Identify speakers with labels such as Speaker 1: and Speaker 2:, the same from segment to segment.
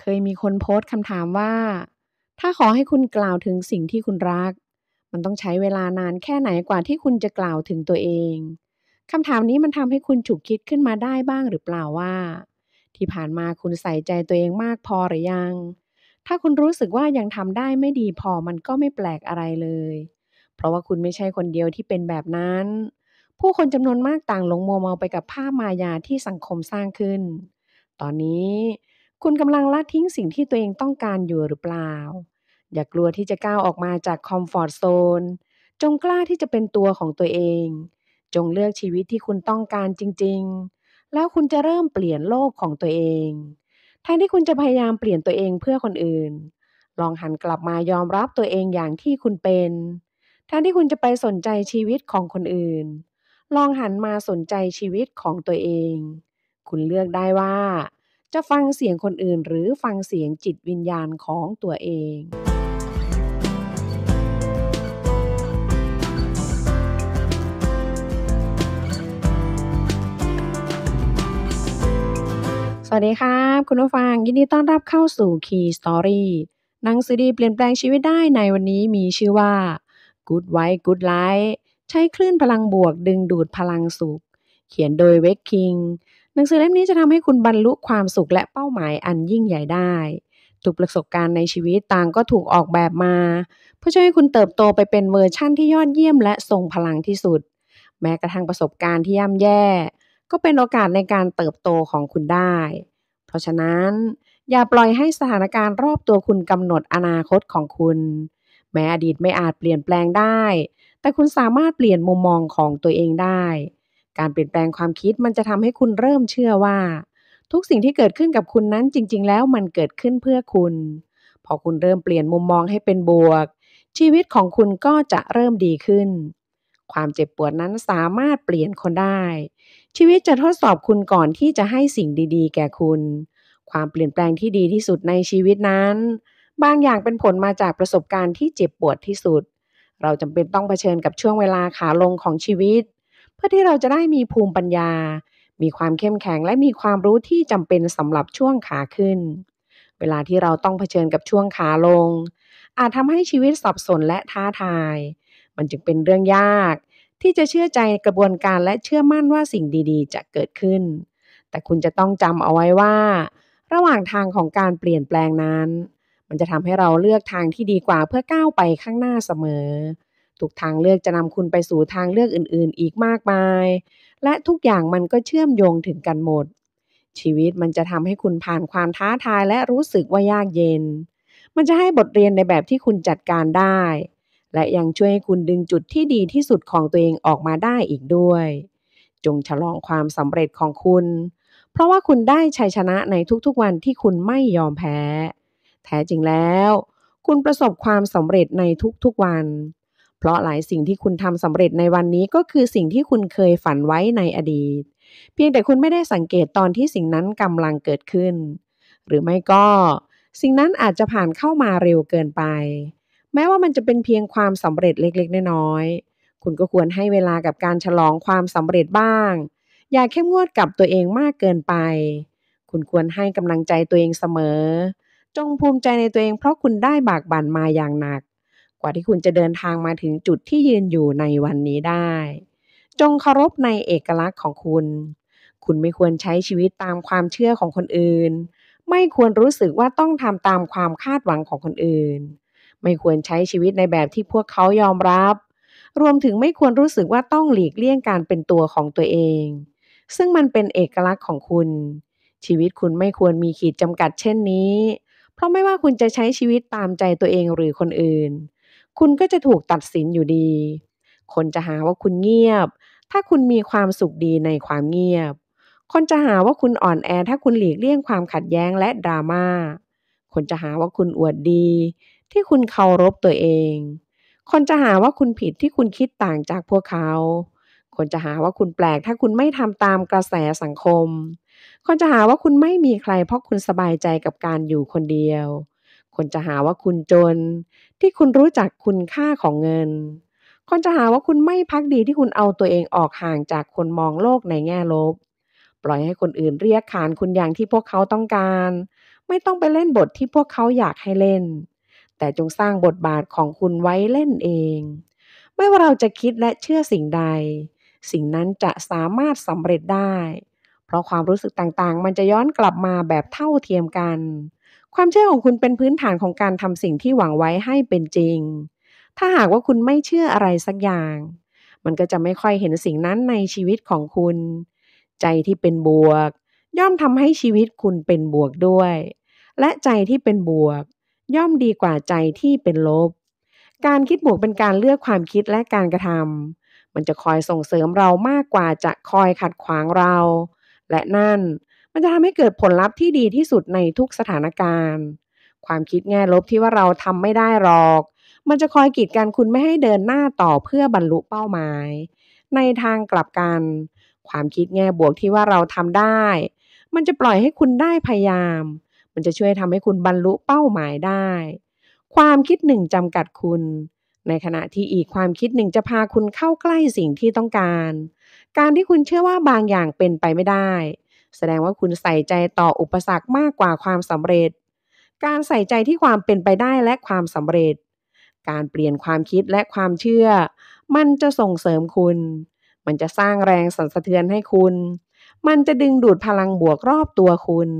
Speaker 1: เคยมีคนโพสต์คำถามว่า ถ้าขอให้คุณกล่าวถึงสิ่งที่คุณรัก มันต้องใช้เวลานานแค่ไหนกว่าที่คุณจะกล่าวถึงตัวเองคำถามนี้มันทำให้คุณฉุกคิดขึ้นมาได้บ้างหรือเปล่าว่า ที่ผ่านมาคุณใส่ใจตัวเองมากพอหรือยัง ถ้าคุณรู้สึกว่ายังทำได้ไม่ดีพอมันก็ไม่แปลกอะไรเลย เพราะว่าคุณไม่ใช่คนเดียวที่เป็นแบบนั้น ผู้คนจำนวนมากต่างหลงมัวเมาไปกับภาพมายาที่สังคมสร้างขึ้น ตอนนี้คุณกำลังละทิ้งสิ่งที่ตัวเองต้องการอยู่หรือเปล่า อย่ากลัวที่จะก้าวออกมาจากคอมฟอร์ตโซน จงกล้าที่จะเป็นตัวของตัวเอง จงเลือกชีวิตที่คุณต้องการจริงๆ แล้วคุณจะเริ่มเปลี่ยนโลกของตัวเอง แทนที่คุณจะพยายามเปลี่ยนตัวเองเพื่อคนอื่น ลองหันกลับมายอมรับตัวเองอย่างที่คุณเป็น แทนที่คุณจะไปสนใจชีวิตของคนอื่น ลองหันมาสนใจชีวิตของตัวเอง คุณเลือกได้ว่าจะฟังเสียงคนอื่น หรือฟังเสียงจิตวิญญาณของตัวเอง สวัสดีครับ คุณผู้ฟัง ยินดีต้อนรับเข้าสู่ Key Story หนังสือดีเปลี่ยนแปลงชีวิตได้ในวันนี้มีชื่อว่า Good w i y Good Life ใช้คลื่นพลังบวกดึงดูดพลังสุขเขียนโดยเวกคิงหนังสือเล่มนี้จะทำให้คุณบรรลุความสุขและเป้าหมายอันยิ่งใหญ่ได้ทุกประสบการณ์ในชีวิตต่างก็ถูกออกแบบมา เพื่อช่วยให้คุณเติบโตไปเป็นเวอร์ชั่นที่ยอดเยี่ยม และทรงพลังที่สุด แม้กระทั่งประสบการณ์ที่ย่ำแย่ ก็เป็นโอกาสในการเติบโตของคุณได้ เพราะฉะนั้น อย่าปล่อยให้สถานการณ์รอบตัวคุณกำหนดอนาคตของคุณ แม้อดีตไม่อาจเปลี่ยนแปลงได้ แต่คุณสามารถเปลี่ยนมุมมองของตัวเองได้การเปลี่ยนแปลงความคิดมันจะทำให้คุณเริ่มเชื่อว่า ทุกสิ่งที่เกิดขึ้นกับคุณนั้นจริงๆ แล้วมันเกิดขึ้นเพื่อคุณ พอคุณเริ่มเปลี่ยนมุมมองให้เป็นบวก ชีวิตของคุณก็จะเริ่มดีขึ้น ความเจ็บปวดนั้นสามารถเปลี่ยนคนได้ ชีวิตจะทดสอบคุณก่อนที่จะให้สิ่งดีๆ แก่คุณ ความเปลี่ยนแปลงที่ดีที่สุดในชีวิตนั้นบางอย่างเป็นผลมาจากประสบการณ์ที่เจ็บปวดที่สุด เราจำเป็นต้องเผชิญกับช่วงเวลาขาลงของชีวิตพื่อที่เราจะได้มีภูมิปัญญา มีความเข้มแข็งและมีความรู้ที่จำเป็นสำหรับช่วงขาขึ้น เวลาที่เราต้องเผชิญกับช่วงขาลง อาจทำให้ชีวิตสับสนและท้าทาย มันจึงเป็นเรื่องยากที่จะเชื่อใจกระบวนการและเชื่อมั่นว่าสิ่งดีๆจะเกิดขึ้น แต่คุณจะต้องจำเอาไว้ว่า ระหว่างทางของการเปลี่ยนแปลงนั้น มันจะทำให้เราเลือกทางที่ดีกว่าเพื่อก้าวไปข้างหน้าเสมอทุกทางเลือกจะนำคุณไปสู่ทางเลือกอื่นๆอีกมากมาย และทุกอย่างมันก็เชื่อมโยงถึงกันหมด ชีวิตมันจะทำให้คุณผ่านความท้าทายและรู้สึกว่ายากเย็น มันจะให้บทเรียนในแบบที่คุณจัดการได้ และยังช่วยให้คุณดึงจุดที่ดีที่สุดของตัวเองออกมาได้อีกด้วย จงฉลองความสำเร็จของคุณ เพราะว่าคุณได้ชัยชนะในทุกๆวันที่คุณไม่ยอมแพ้ แท้จริงแล้ว คุณประสบความสำเร็จในทุกๆวันเพราะหลายสิ่งที่คุณทำสำเร็จในวันนี้ก็คือสิ่งที่คุณเคยฝันไว้ในอดีต เพียงแต่คุณไม่ได้สังเกตตอนที่สิ่งนั้นกำลังเกิดขึ้น หรือไม่ก็สิ่งนั้นอาจจะผ่านเข้ามาเร็วเกินไป แม้ว่ามันจะเป็นเพียงความสำเร็จเล็กๆน้อยๆ คุณก็ควรให้เวลากับการฉลองความสำเร็จบ้าง อย่าเข้มงวดกับตัวเองมากเกินไป คุณควรให้กำลังใจตัวเองเสมอ จงภูมิใจในตัวเอง เพราะคุณได้บากบั่นมาอย่างหนักกว่าที่คุณจะเดินทางมาถึงจุดที่ยืนอยู่ในวันนี้ได้ จงเคารพในเอกลักษณ์ของคุณ คุณไม่ควรใช้ชีวิตตามความเชื่อของคนอื่น ไม่ควรรู้สึกว่าต้องทำตามความคาดหวังของคนอื่น ไม่ควรใช้ชีวิตในแบบที่พวกเขายอมรับ รวมถึงไม่ควรรู้สึกว่าต้องหลีกเลี่ยงการเป็นตัวของตัวเอง ซึ่งมันเป็นเอกลักษณ์ของคุณ ชีวิตคุณไม่ควรมีขีดจำกัดเช่นนี้ เพราะไม่ว่าคุณจะใช้ชีวิตตามใจตัวเองหรือคนอื่นคุณก็จะถูกตัดสินอยู่ดี คนจะหาว่าคุณเงียบ ถ้าคุณมีความสุขดีในความเงียบ คนจะหาว่าคุณอ่อนแอ ถ้าคุณหลีกเลี่ยงความขัดแย้งและดรามา่า คนจะหาว่าคุณอวดดี ที่คุณเคารพตัวเอง คนจะหาว่าคุณผิดที่คุณคิดต่างจากพวกเขา คนจะหาว่าคุณแปลกถ้าคุณไม่ทำตามกระแสสังคม คนจะหาว่าคุณไม่มีใครเพราะคุณสบายใจกับการอยู่คนเดียวคนจะหาว่าคุณจนที่คุณรู้จักคุณค่าของเงินคนจะหาว่าคุณไม่พักดีที่คุณเอาตัวเองออกห่างจากคนมองโลกในแง่ลบ ปล่อยให้คนอื่นเรียกขานคุณอย่างที่พวกเขาต้องการ ไม่ต้องไปเล่นบทที่พวกเขาอยากให้เล่น แต่จงสร้างบทบาทของคุณไว้เล่นเอง ไม่ว่าเราจะคิดและเชื่อสิ่งใด สิ่งนั้นจะสามารถสำเร็จได้ เพราะความรู้สึกต่างๆ มันจะย้อนกลับมาแบบเท่าเทียมกันความเชื่อของคุณเป็นพื้นฐานของการทำสิ่งที่หวังไว้ให้เป็นจริง ถ้าหากว่าคุณไม่เชื่ออะไรสักอย่าง มันก็จะไม่ค่อยเห็นสิ่งนั้นในชีวิตของคุณ ใจที่เป็นบวก ย่อมทำให้ชีวิตคุณเป็นบวกด้วย และใจที่เป็นบวก ย่อมดีกว่าใจที่เป็นลบ การคิดบวกเป็นการเลือกความคิดและการกระทำ มันจะคอยส่งเสริมเรามากกว่าจะคอยขัดขวางเรา และนั่นมันจะทำให้เกิดผลลัพธ์ที่ดีที่สุดในทุกสถานการณ์ ความคิดแง่ลบที่ว่าเราทำไม่ได้หรอก มันจะคอยกีดกันคุณไม่ให้เดินหน้าต่อเพื่อบรรลุเป้าหมาย ในทางกลับกัน ความคิดแง่บวกที่ว่าเราทำได้ มันจะปล่อยให้คุณได้พยายาม มันจะช่วยทำให้คุณบรรลุเป้าหมายได้ ความคิดหนึ่งจำกัดคุณ ในขณะที่อีกความคิดหนึ่งจะพาคุณเข้าใกล้สิ่งที่ต้องการ การที่คุณเชื่อว่าบางอย่างเป็นไปไม่ได้แสดงว่าคุณใส่ใจต่ออุปสรรคมากกว่าความสำเร็จ การใส่ใจที่ความเป็นไปได้และความสำเร็จ การเปลี่ยนความคิดและความเชื่อ มันจะส่งเสริมคุณ มันจะสร้างแรงสั่นสะเทือนให้คุณ มันจะดึงดูดพลังบวกรอบตัวคุณ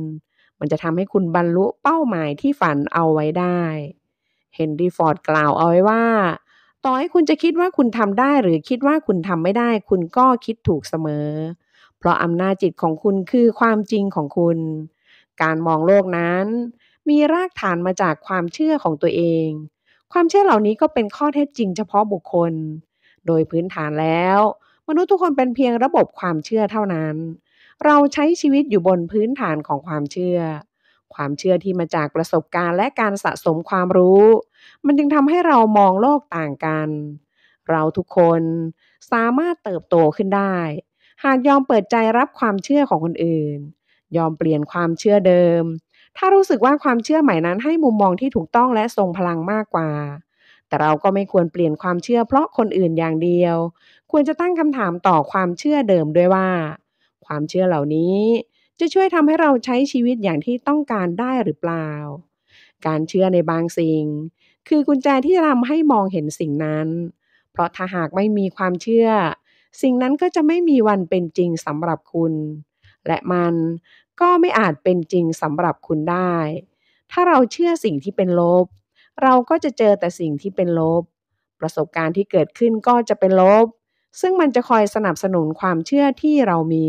Speaker 1: มันจะทำให้คุณบรรลุเป้าหมายที่ฝันเอาไว้ได้ เฮนรี่ฟอร์ดกล่าวเอาไว้ว่า ต่อให้คุณจะคิดว่าคุณทำได้หรือคิดว่าคุณทำไม่ได้ คุณก็คิดถูกเสมอเพราะอำนาจจิตของคุณคือความจริงของคุณ การมองโลกนั้น มีรากฐานมาจากความเชื่อของตัวเอง ความเชื่อเหล่านี้ก็เป็นข้อเท็จจริง เฉพาะบุคคล โดยพื้นฐานแล้ว มนุษย์ทุกคนเป็นเพียงระบบความเชื่อเท่านั้น เราใช้ชีวิตอยู่บนพื้นฐานของความเชื่อ ความเชื่อที่มาจากประสบการณ์และการสะสมความรู้ มันจึงทำให้เรามองโลกต่างกัน เราทุกคนสามารถเติบโตขึ้นได้หากยอมเปิดใจรับความเชื่อของคนอื่น ยอมเปลี่ยนความเชื่อเดิม ถ้ารู้สึกว่าความเชื่อใหม่นั้นให้มุมมองที่ถูกต้องและทรงพลังมากกว่า แต่เราก็ไม่ควรเปลี่ยนความเชื่อเพราะคนอื่นอย่างเดียว ควรจะตั้งคำถามต่อความเชื่อเดิมด้วยว่า ความเชื่อเหล่านี้จะช่วยทำให้เราใช้ชีวิตอย่างที่ต้องการได้หรือเปล่า การเชื่อในบางสิ่ง คือกุญแจที่ทำให้มองเห็นสิ่งนั้น เพราะถ้าหากไม่มีความเชื่อสิ่งนั้นก็จะไม่มีวันเป็นจริงสำหรับคุณ และมันก็ไม่อาจเป็นจริงสำหรับคุณได้ ถ้าเราเชื่อสิ่งที่เป็นลบ เราก็จะเจอแต่สิ่งที่เป็นลบ ประสบการณ์ที่เกิดขึ้นก็จะเป็นลบ ซึ่งมันจะคอยสนับสนุนความเชื่อที่เรามี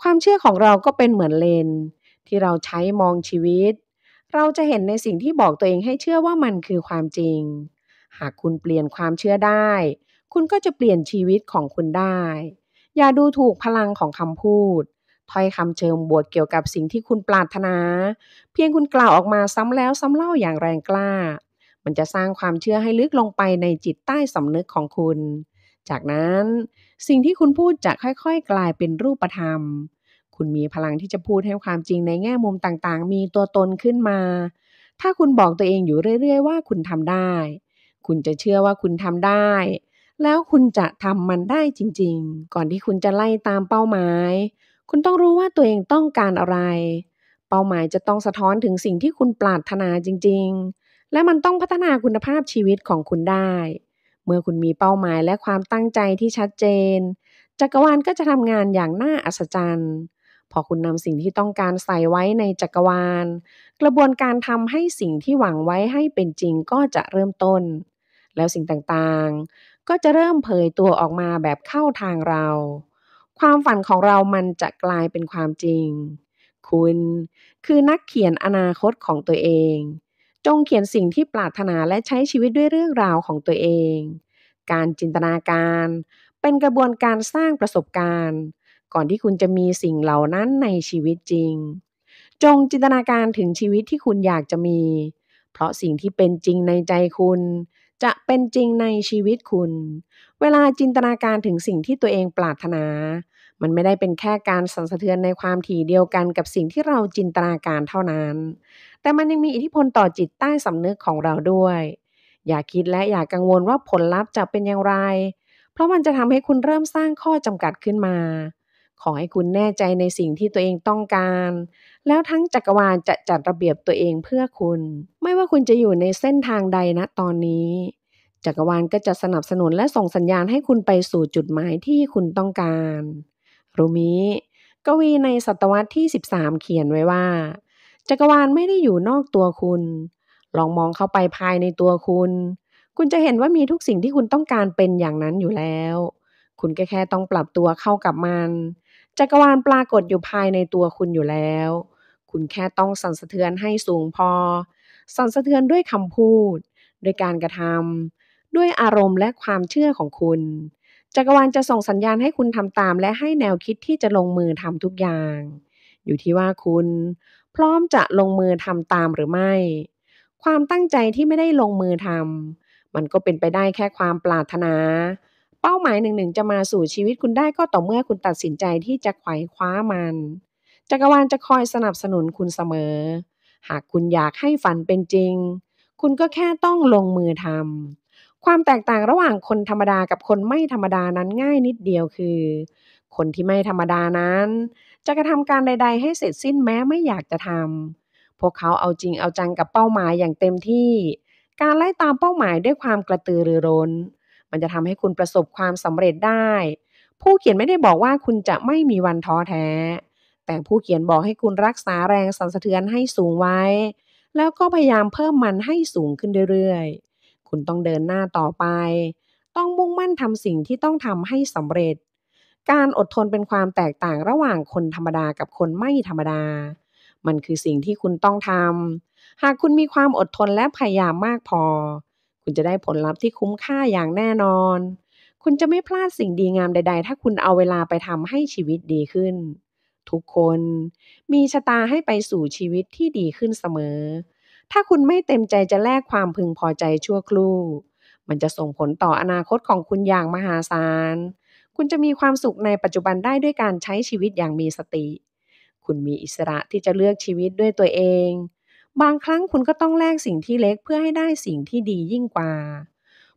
Speaker 1: ความเชื่อของเราก็เป็นเหมือนเลน ที่เราใช้มองชีวิต เราจะเห็นในสิ่งที่บอกตัวเองให้เชื่อว่ามันคือความจริง หากคุณเปลี่ยนความเชื่อได้คุณก็จะเปลี่ยนชีวิตของคุณได้ อย่าดูถูกพลังของคำพูด ถ้อยคำเชิงบวกเกี่ยวกับสิ่งที่คุณปรารถนา เพียงคุณกล่าวออกมาซ้ำแล้ว ซ้ำเล่าอย่างแรงกล้า มันจะสร้างความเชื่อให้ลึกลงไปในจิตใต้สำนึกของคุณ จากนั้น สิ่งที่คุณพูดจะค่อยๆ กลายเป็นรูปธรรม คุณมีพลังที่จะพูดให้ความจริงในแง่มุมต่างๆ มีตัวตนขึ้นมา ถ้าคุณบอกตัวเองอยู่เรื่อย ๆ ว่าคุณทำได้ คุณจะเชื่อว่าคุณทำได้แล้วคุณจะทำมันได้จริงๆ ก่อนที่คุณจะไล่ตามเป้าหมาย คุณต้องรู้ว่าตัวเองต้องการอะไร เป้าหมายจะต้องสะท้อนถึงสิ่งที่คุณปรารถนาจริงๆ และมันต้องพัฒนาคุณภาพชีวิตของคุณได้ เมื่อคุณมีเป้าหมายและความตั้งใจที่ชัดเจน จักรวาลก็จะทำงานอย่างน่าอัศจรรย์พอคุณนำสิ่งที่ต้องการใส่ไว้ในจักรวาล กระบวนการทำให้สิ่งที่หวังไว้ให้เป็นจริงก็จะเริ่มต้น แล้วสิ่งต่างๆก็จะเริ่มเผยตัวออกมาแบบเข้าทางเรา ความฝันของเรามันจะกลายเป็นความจริง คุณคือนักเขียนอนาคตของตัวเอง จงเขียนสิ่งที่ปรารถนาและใช้ชีวิตด้วยเรื่องราวของตัวเอง การจินตนาการเป็นกระบวนการสร้างประสบการณ์ ก่อนที่คุณจะมีสิ่งเหล่านั้นในชีวิตจริง จงจินตนาการถึงชีวิตที่คุณอยากจะมี เพราะสิ่งที่เป็นจริงในใจคุณจะ เป็นจริงในชีวิตคุณ เวลาจินตนาการถึงสิ่งที่ตัวเองปรารถนา มันไม่ได้เป็นแค่การสั่นสะเทือนในความถี่เดียวกันกับสิ่งที่เราจินตนาการเท่านั้น แต่มันยังมีอิทธิพลต่อจิตใต้สำนึกของเราด้วย อย่าคิดและอย่ากังวลว่าผลลัพธ์จะเป็นอย่างไร เพราะมันจะทำให้คุณเริ่มสร้างข้อจำกัดขึ้นมาขอให้คุณแน่ใจในสิ่งที่ตัวเองต้องการ แล้วทั้งจักรวาลจะจัดระเบียบตัวเองเพื่อคุณ ไม่ว่าคุณจะอยู่ในเส้นทางใดนะตอนนี้ จักรวาลก็จะสนับสนุนและส่งสัญญาณให้คุณไปสู่จุดหมายที่คุณต้องการรูมิกวีในศตวรรษที่ 13 เขียนไว้ว่า จักรวาลไม่ได้อยู่นอกตัวคุณ ลองมองเข้าไปภายในตัวคุณ คุณจะเห็นว่ามีทุกสิ่งที่คุณต้องการเป็นอย่างนั้นอยู่แล้ว คุณแค่แค่ต้องปรับตัวเข้ากับมันจักรวาลปรากฏอยู่ภายในตัวคุณอยู่แล้ว คุณแค่ต้องสั่นสะเทือนให้สูงพอ สั่นสะเทือนด้วยคำพูดด้วยการกระทำ ด้วยอารมณ์และความเชื่อของคุณ จักรวาลจะส่งสัญญาณให้คุณทำตามและให้แนวคิดที่จะลงมือทำทุกอย่าง อยู่ที่ว่าคุณ พร้อมจะลงมือทำตามหรือไม่ ความตั้งใจที่ไม่ได้ลงมือทำมันก็เป็นไปได้แค่ความปรารถนาเป้าหมายหนึ่งหนึ่งจะมาสู่ชีวิตคุณได้ก็ต่อเมื่อคุณตัดสินใจที่จะไขว่คว้ามัน จักรวาลจะคอยสนับสนุนคุณเสมอ หากคุณอยากให้ฝันเป็นจริง คุณก็แค่ต้องลงมือทำ ความแตกต่างระหว่างคนธรรมดากับคนไม่ธรรมดานั้นง่ายนิดเดียวคือ คนที่ไม่ธรรมดานั้น จะกระทำการใดๆให้เสร็จสิ้นแม้ไม่อยากจะทำพวกเขาเอาจริงเอาจังกับเป้าหมายอย่างเต็มที่ การไล่ตามเป้าหมายด้วยความกระตือรือร้นมันจะทำให้คุณประสบความสำเร็จได้ ผู้เขียนไม่ได้บอกว่าคุณจะไม่มีวันท้อแท้ แต่ผู้เขียนบอกให้คุณรักษาแรงสั่นสะเทือนให้สูงไว้ แล้วก็พยายามเพิ่มมันให้สูงขึ้นเรื่อยๆคุณต้องเดินหน้าต่อไป ต้องมุ่งมั่นทำสิ่งที่ต้องทำให้สำเร็จ การอดทนเป็นความแตกต่างระหว่างคนธรรมดากับคนไม่ธรรมดา มันคือสิ่งที่คุณต้องทำหากคุณมีความอดทนและพยายามมากพอคุณจะได้ผลลัพธ์ที่คุ้มค่าอย่างแน่นอน คุณจะไม่พลาดสิ่งดีงามใดๆ ถ้าคุณเอาเวลาไปทำให้ชีวิตดีขึ้น ทุกคน มีชะตาให้ไปสู่ชีวิตที่ดีขึ้นเสมอ ถ้าคุณไม่เต็มใจจะแลกความพึงพอใจชั่วครู่ มันจะส่งผลต่ออนาคตของคุณอย่างมหาศาล คุณจะมีความสุขในปัจจุบันได้ด้วยการใช้ชีวิตอย่างมีสติ คุณมีอิสระที่จะเลือกชีวิตด้วยตัวเองบางครั้งคุณก็ต้องแลกสิ่งที่เล็กเพื่อให้ได้สิ่งที่ดียิ่งกว่า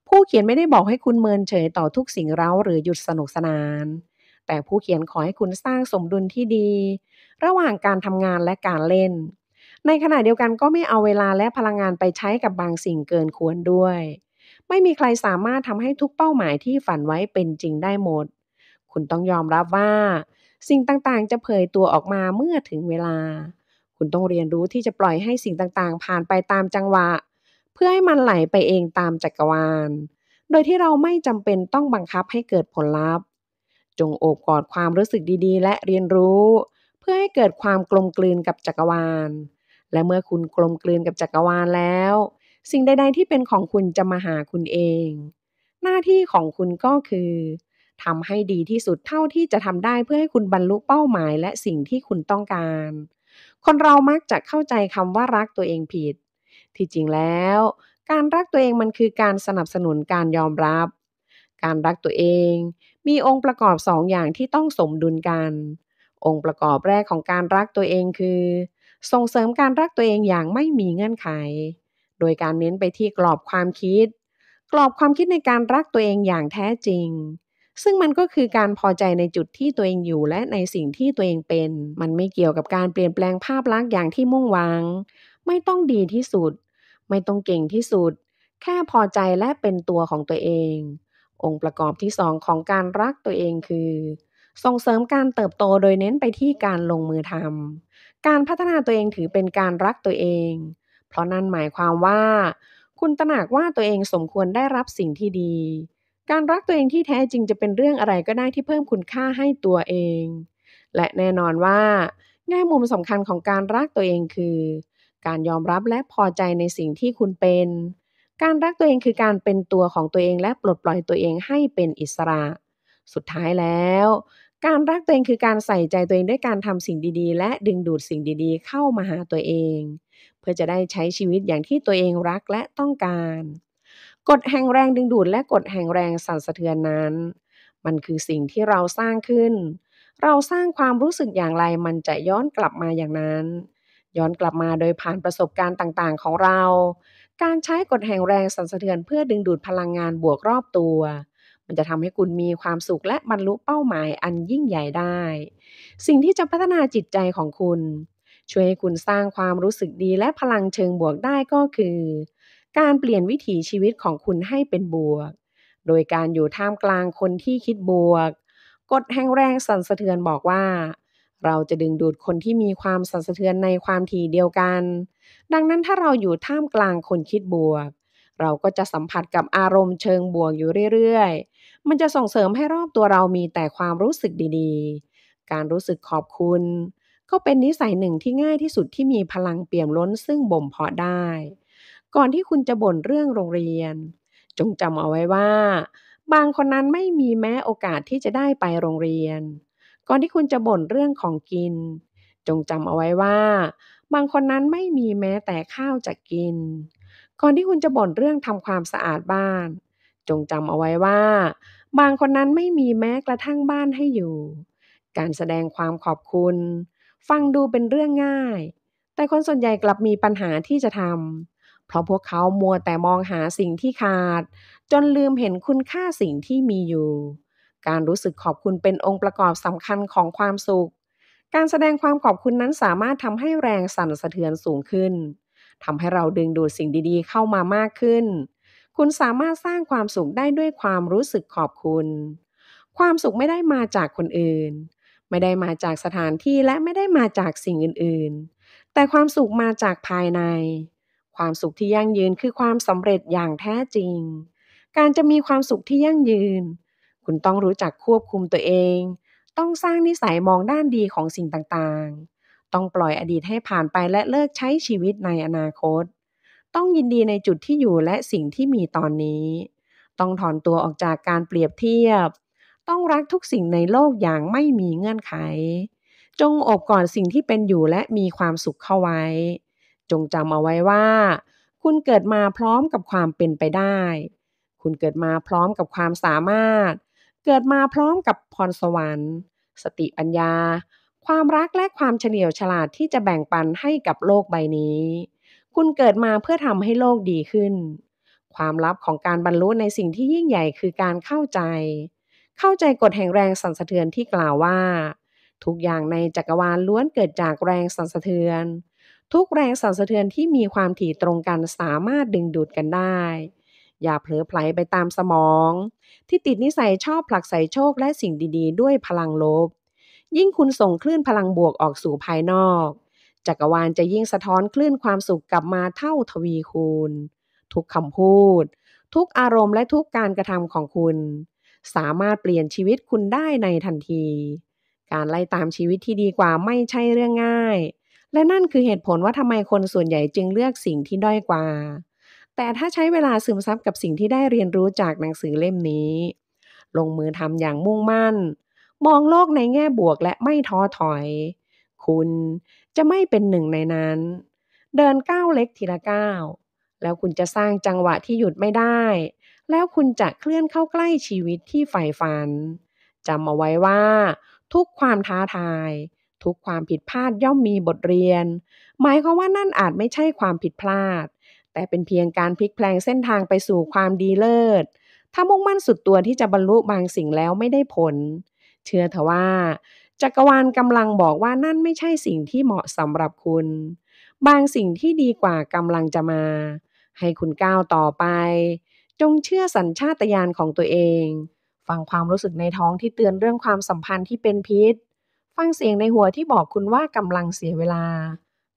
Speaker 1: ผู้เขียนไม่ได้บอกให้คุณเมินเฉยต่อทุกสิ่งเร้าหรือหยุดสนุกสนาน แต่ผู้เขียนขอให้คุณสร้างสมดุลที่ดี ระหว่างการทำงานและการเล่น ในขณะเดียวกันก็ไม่เอาเวลาและพลังงานไปใช้กับบางสิ่งเกินควรด้วย ไม่มีใครสามารถทำให้ทุกเป้าหมายที่ฝันไว้เป็นจริงได้หมด คุณต้องยอมรับว่า สิ่งต่างๆ จะเผยตัวออกมาเมื่อถึงเวลาคุณต้องเรียนรู้ที่จะปล่อยให้สิ่งต่างๆ ผ่านไปตามจังหวะ เพื่อให้มันไหลไปเองตามจักรวาล โดยที่เราไม่จำเป็นต้องบังคับให้เกิดผลลัพธ์จงโอบกอดความรู้สึกดี ๆ และเรียนรู้ เพื่อให้เกิดความกลมกลืนกับจักรวาล และเมื่อคุณกลมกลืนกับจักรวาลแล้ว สิ่งใดๆที่เป็นของคุณจะมาหาคุณเอง หน้าที่ของคุณก็คือทำให้ดีที่สุดเท่าที่จะทำได้เพื่อให้คุณบรรลุเป้าหมายและสิ่งที่คุณต้องการคนเรามักจะเข้าใจคำว่ารักตัวเองผิด ที่จริงแล้วการรักตัวเองมันคือการสนับสนุนการยอมรับ การรักตัวเองมีองค์ประกอบสองอย่างที่ต้องสมดุลกัน องค์ประกอบแรกของการรักตัวเองคือ ส่งเสริมการรักตัวเองอย่างไม่มีเงื่อนไข โดยการเน้นไปที่กรอบความคิด กรอบความคิดในการรักตัวเองอย่างแท้จริงซึ่งมันก็คือการพอใจในจุดที่ตัวเองอยู่และในสิ่งที่ตัวเองเป็น มันไม่เกี่ยวกับการเปลี่ยนแปลงภาพลักษณ์อย่างที่มุ่งหวัง ไม่ต้องดีที่สุด ไม่ต้องเก่งที่สุด แค่พอใจและเป็นตัวของตัวเอง องค์ประกอบที่สองของการรักตัวเองคือ ส่งเสริมการเติบโตโดยเน้นไปที่การลงมือทำการพัฒนาตัวเองถือเป็นการรักตัวเอง เพราะนั่นหมายความว่า คุณตระหนักว่าตัวเองสมควรได้รับสิ่งที่ดีการรักตัวเองที่แท้จริงจะเป็นเรื่องอะไรก็ได้ที่เพิ่มคุณค่าให้ตัวเอง และแน่นอนว่าแง่มุมสำคัญของการรักตัวเองคือ การยอมรับและพอใจในสิ่งที่คุณเป็น การรักตัวเองคือการเป็นตัวของตัวเองและปลดปล่อยตัวเองให้เป็นอิสระ สุดท้ายแล้ว การรักตัวเองคือการใส่ใจตัวเองด้วยการทำสิ่งดีๆ และดึงดูดสิ่งดีๆ เข้ามาหาตัวเอง เพื่อจะได้ใช้ชีวิตอย่างที่ตัวเองรักและต้องการกฎแห่งแรงดึงดูดและกฎแห่งแรงสั่นสะเทือนนั้น มันคือสิ่งที่เราสร้างขึ้น เราสร้างความรู้สึกอย่างไรมันจะย้อนกลับมาอย่างนั้น ย้อนกลับมาโดยผ่านประสบการณ์ต่างๆ ของเรา การใช้กฎแห่งแรงสั่นสะเทือนเพื่อดึงดูดพลังงานบวกรอบตัว มันจะทำให้คุณมีความสุขและบรรลุเป้าหมายอันยิ่งใหญ่ได้ สิ่งที่จะพัฒนาจิตใจของคุณ ช่วยให้คุณสร้างความรู้สึกดีและพลังเชิงบวกได้ก็คือการเปลี่ยนวิถีชีวิตของคุณให้เป็นบวก โดยการอยู่ท่ามกลางคนที่คิดบวกกฎแห่งแรงสั่นสะเทือนบอกว่า เราจะดึงดูดคนที่มีความสั่นสะเทือนในความถี่เดียวกัน ดังนั้นถ้าเราอยู่ท่ามกลางคนคิดบวก เราก็จะสัมผัสกับอารมณ์เชิงบวกอยู่เรื่อยๆ มันจะส่งเสริมให้รอบตัวเรามีแต่ความรู้สึกดีๆ การรู้สึกขอบคุณ ก็เป็นนิสัยหนึ่งที่ง่ายที่สุดที่มีพลังเปี่ยมล้นซึ่งบ่มเพาะได้ก่อนที่คุณจะบ่นเรื่องโรงเรียน จงจำเอาไว้ว่า บางคนนั้นไม่มีแม้โอกาสที่จะได้ไปโรงเรียน ก่อนที่คุณจะบ่นเรื่องของกิน จงจำเอาไว้ว่า บางคนนั้นไม่มีแม้แต่ข้าวจะกิน ก่อนที่คุณจะบ่นเรื่องทำความสะอาดบ้าน จงจำเอาไว้ว่า บางคนนั้นไม่มีแม้กระทั่งบ้านให้อยู่ การแสดงความขอบคุณ ฟังดูเป็นเรื่องง่าย แต่คนส่วนใหญ่กลับมีปัญหาที่จะทำเพราะพวกเขามัวแต่มองหาสิ่งที่ขาด จนลืมเห็นคุณค่าสิ่งที่มีอยู่ การรู้สึกขอบคุณเป็นองค์ประกอบสำคัญของความสุข การแสดงความขอบคุณนั้นสามารถทำให้แรงสั่นสะเทือนสูงขึ้นทำให้เราดึงดูดสิ่งดีๆ เข้ามามากขึ้น คุณสามารถสร้างความสุขได้ด้วยความรู้สึกขอบคุณ ความสุขไม่ได้มาจากคนอื่น ไม่ได้มาจากสถานที่และไม่ได้มาจากสิ่งอื่นๆ แต่ความสุขมาจากภายในความสุขที่ยั่งยืนคือความสำเร็จอย่างแท้จริง การจะมีความสุขที่ยั่งยืน คุณต้องรู้จักควบคุมตัวเอง ต้องสร้างนิสัยมองด้านดีของสิ่งต่างๆ ต้องปล่อยอดีตให้ผ่านไปและเลิกใช้ชีวิตในอนาคต ต้องยินดีในจุดที่อยู่และสิ่งที่มีตอนนี้ ต้องถอนตัวออกจากการเปรียบเทียบ ต้องรักทุกสิ่งในโลกอย่างไม่มีเงื่อนไข จงอบก่อนสิ่งที่เป็นอยู่และมีความสุขเข้าไว้จงจำเอาไว้ว่า คุณเกิดมาพร้อมกับความเป็นไปได้ คุณเกิดมาพร้อมกับความสามารถ เกิดมาพร้อมกับพรสวรรค์ สติปัญญา ความรักและความเฉลียวฉลาดที่จะแบ่งปันให้กับโลกใบนี้ คุณเกิดมาเพื่อทำให้โลกดีขึ้น ความลับของการบรรลุในสิ่งที่ยิ่งใหญ่คือการเข้าใจ เข้าใจกฎแห่งแรงสั่นสะเทือนที่กล่าวว่าทุกอย่างในจักรวาลล้วนเกิดจากแรงสั่นสะเทือนทุกแรงสั่นสะเทือนที่มีความถี่ตรงกันสามารถดึงดูดกันได้ อย่าเผลอไผลไปตามสมอง ที่ติดนิสัยชอบผลักใส่โชคและสิ่งดี ๆ ด้วยพลังลบ ยิ่งคุณส่งคลื่นพลังบวกออกสู่ภายนอกจักรวาลจะยิ่งสะท้อนคลื่นความสุขกลับมาเท่าทวีคูณ ทุกคำพูด ทุกอารมณ์และทุกการกระทำของคุณ สามารถเปลี่ยนชีวิตคุณได้ในทันที การไล่ตามชีวิตที่ดีกว่าไม่ใช่เรื่องง่ายและนั่นคือเหตุผลว่าทำไมคนส่วนใหญ่จึงเลือกสิ่งที่ด้อยกว่า แต่ถ้าใช้เวลาซึมซับกับสิ่งที่ได้เรียนรู้จากหนังสือเล่มนี้ ลงมือทำอย่างมุ่งมั่น มองโลกในแง่บวกและไม่ท้อถอย คุณจะไม่เป็นหนึ่งในนั้น เดินก้าวเล็กทีละก้าว แล้วคุณจะสร้างจังหวะที่หยุดไม่ได้ แล้วคุณจะเคลื่อนเข้าใกล้ชีวิตที่ใฝ่ฝันจำเอาไว้ว่า ทุกความท้าทายทุกความผิดพลาดย่อมมีบทเรียน หมายความว่านั่นอาจไม่ใช่ความผิดพลาด แต่เป็นเพียงการพลิกแปลงเส้นทางไปสู่ความดีเลิศ ถ้ามุ่งมั่นสุดตัวที่จะบรรลุบางสิ่งแล้วไม่ได้ผล เชื่อเถอะว่าจักรวาลกำลังบอกว่านั่นไม่ใช่สิ่งที่เหมาะสำหรับคุณ บางสิ่งที่ดีกว่ากำลังจะมา ให้คุณก้าวต่อไป จงเชื่อสัญชาตญาณของตัวเอง ฟังความรู้สึกในท้องที่เตือนเรื่องความสัมพันธ์ที่เป็นพิษฟังเสียงในหัวที่บอกคุณว่ากำลังเสียเวลา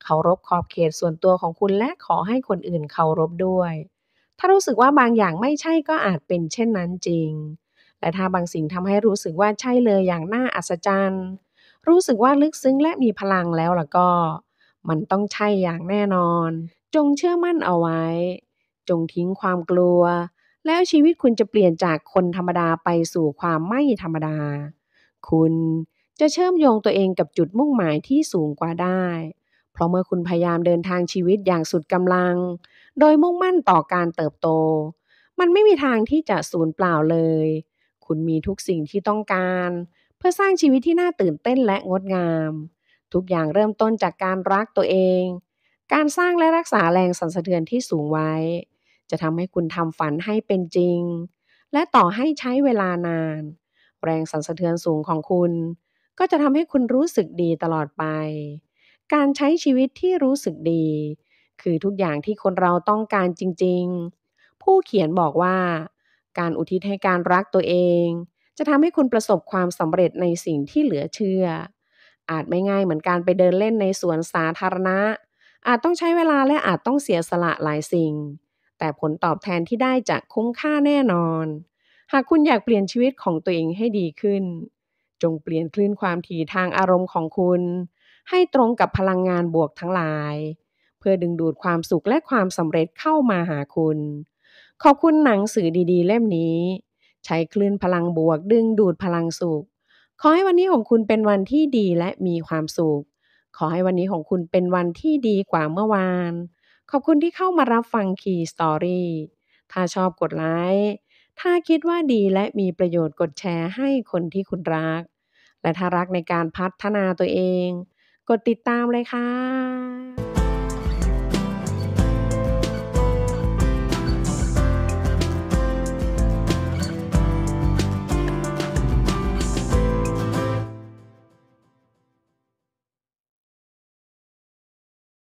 Speaker 1: เคารพขอบเขตส่วนตัวของคุณและขอให้คนอื่นเคารพด้วย ถ้ารู้สึกว่าบางอย่างไม่ใช่ก็อาจเป็นเช่นนั้นจริง และถ้าบางสิ่งทำให้รู้สึกว่าใช่เลยอย่างน่าอัศจรรย์ รู้สึกว่าลึกซึ้งและมีพลังแล้วล่ะก็ มันต้องใช่อย่างแน่นอน จงเชื่อมั่นเอาไว้ จงทิ้งความกลัว แล้วชีวิตคุณจะเปลี่ยนจากคนธรรมดาไปสู่ความไม่ธรรมดา คุณจะเชื่อมโยงตัวเองกับจุดมุ่งหมายที่สูงกว่าได้ เพราะเมื่อคุณพยายามเดินทางชีวิตอย่างสุดกำลัง โดยมุ่งมั่นต่อการเติบโต มันไม่มีทางที่จะสูญเปล่าเลย คุณมีทุกสิ่งที่ต้องการ เพื่อสร้างชีวิตที่น่าตื่นเต้นและงดงาม ทุกอย่างเริ่มต้นจากการรักตัวเอง การสร้างและรักษาแรงสั่นสะเทือนที่สูงไว้ จะทำให้คุณทำฝันให้เป็นจริง และต่อให้ใช้เวลานาน แรงสั่นสะเทือนสูงของคุณก็จะทำให้คุณรู้สึกดีตลอดไป การใช้ชีวิตที่รู้สึกดี คือทุกอย่างที่คนเราต้องการจริงๆ ผู้เขียนบอกว่าการอุทิศให้การรักตัวเอง จะทำให้คุณประสบความสำเร็จในสิ่งที่เหลือเชื่อ อาจไม่ง่ายเหมือนการไปเดินเล่นในสวนสาธารณะ อาจต้องใช้เวลาและอาจต้องเสียสละหลายสิ่ง แต่ผลตอบแทนที่ได้จะคุ้มค่าแน่นอน หากคุณอยากเปลี่ยนชีวิตของตัวเองให้ดีขึ้นจงเปลี่ยนคลื่นความถี่ทางอารมณ์ของคุณ ให้ตรงกับพลังงานบวกทั้งหลาย เพื่อดึงดูดความสุขและความสำเร็จเข้ามาหาคุณขอบคุณหนังสือดีๆเล่มนี้ ใช้คลื่นพลังบวกดึงดูดพลังสุข ขอให้วันนี้ของคุณเป็นวันที่ดีและมีความสุข ขอให้วันนี้ของคุณเป็นวันที่ดีกว่าเมื่อวาน ขอบคุณที่เข้ามารับฟังคีสตอรี่ถ้าชอบกดไลค์ถ้าคิดว่าดีและมีประโยชน์กดแชร์ให้คนที่คุณรัก และถ้ารักในการพัฒนาตัวเอง กดติดตามเลยค่ะ